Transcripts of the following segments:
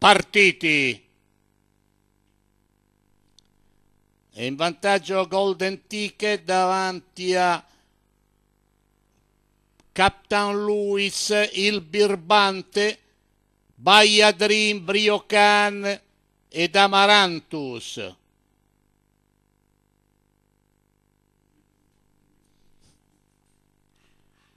partiti. E in vantaggio Golden Ticket davanti a Captain Lewis, il Birbante, Baia Dream, Briocan ed Amarantus.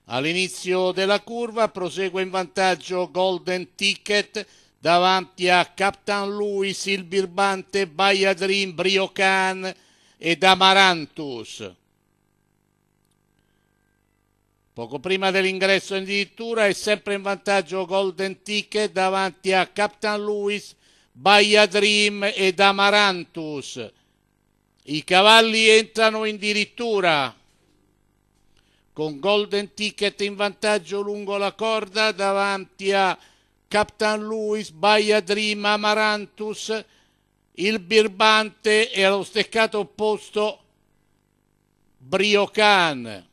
All'inizio della curva prosegue in vantaggio Golden Ticket, davanti a Captain Louis, il birbante Bayadrin, Briocan ed Amarantus. Poco prima dell'ingresso in dirittura è sempre in vantaggio Golden Ticket davanti a Captain Lewis, Baia Dream ed Amarantus. I cavalli entrano in dirittura con Golden Ticket in vantaggio lungo la corda davanti a Captain Louis, Dream, Amarantus, il birbante e allo steccato opposto Briocan.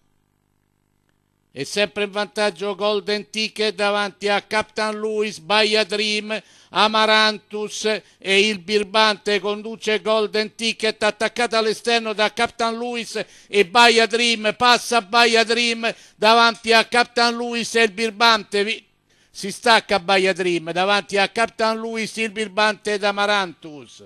E sempre in vantaggio Golden Ticket davanti a Captain Louis, Dream, Amarantus e il birbante conduce Golden Ticket attaccata all'esterno da Captain Louis e Dream. passa Dream davanti a Captain Louis e il birbante si stacca Baia Dream davanti a Captain Luis Silvirbante ed Amarantus.